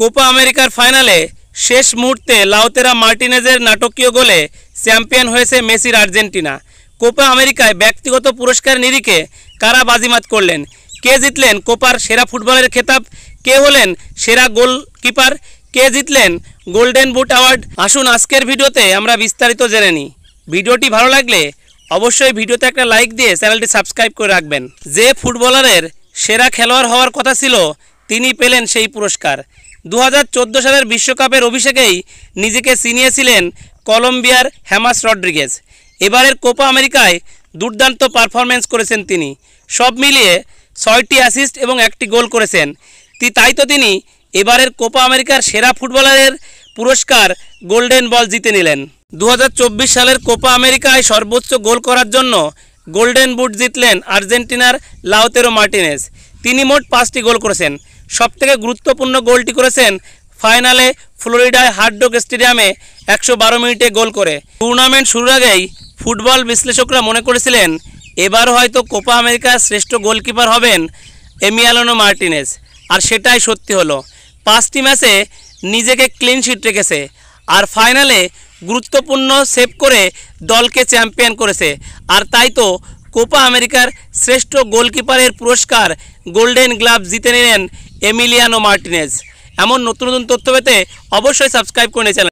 Copa আমেরিকার ফাইনালে শেষ মুহূর্তে লাউতেরা মার্টিনেজের নাটকীয় গোলে চ্যাম্পিয়ন হয়েছে মেসির আর্জেন্টিনা কোপা আমেরিকায় ব্যক্তিগত পুরস্কার নিরিখে কারা বাজিমাত করলেন কে জিতলেন কোপার সেরা ফুটবলের খেতাব কে হলেন সেরা গোলকিপার কে জিতলেন গোল্ডেন বুট অ্যাওয়ার্ড আসুন আজকের ভিডিওতে আমরা বিস্তারিত জেনে নিই ভিডিওটি ভালো লাগলে অবশ্যই ভিডিওতে একটা লাইক দিয়ে চ্যানেলটি সাবস্ক্রাইব করে রাখবেন যে ফুটবলারের সেরা খেলোয়াড় হওয়ার কথা ছিল তিনি পেলেন সেই পুরস্কার দু সালের বিশ্বকাপের অভিষেকেই নিজেকে চিনিয়েছিলেন কলম্বিয়ার হ্যামাস রড্রিগেজ এবারের কোপা আমেরিকায় দুর্দান্ত পারফরমেন্স করেছেন তিনি সব মিলিয়ে ছয়টি অ্যাসিস্ট এবং একটি গোল করেছেন তাই তো তিনি এবারের কোপা আমেরিকার সেরা ফুটবলারের পুরস্কার গোল্ডেন বল জিতে নিলেন দু সালের কোপা আমেরিকায় সর্বোচ্চ গোল করার জন্য গোল্ডেন বুট জিতলেন আর্জেন্টিনার লাওতেরো মার্টিনেস তিনি মোট পাঁচটি গোল করেছেন সবথেকে গুরুত্বপূর্ণ গোলটি করেছেন ফাইনালে ফ্লোরিডায় হার্ডক স্টেডিয়ামে একশো মিনিটে গোল করে টুর্নামেন্ট শুরুর আগেই ফুটবল বিশ্লেষকরা মনে করেছিলেন এবার হয়তো কোপা আমেরিকার শ্রেষ্ঠ গোলকিপার হবেন এমিয়ালোনো মার্টিনেস আর সেটাই সত্যি হলো পাঁচটি ম্যাচে নিজেকে ক্লিনশিট রেখেছে আর ফাইনালে গুরুত্বপূর্ণ সেভ করে দলকে চ্যাম্পিয়ন করেছে আর তাই তো কোপা আমেরিকার শ্রেষ্ঠ গোলকিপারের পুরস্কার গোল্ডেন গ্লাভ জিতে নিলেন এমিলিয়ানো মার্টিনেজ এমন নতুন নতুন তথ্য পেতে অবশ্যই সাবস্ক্রাইব করে চ্যানেল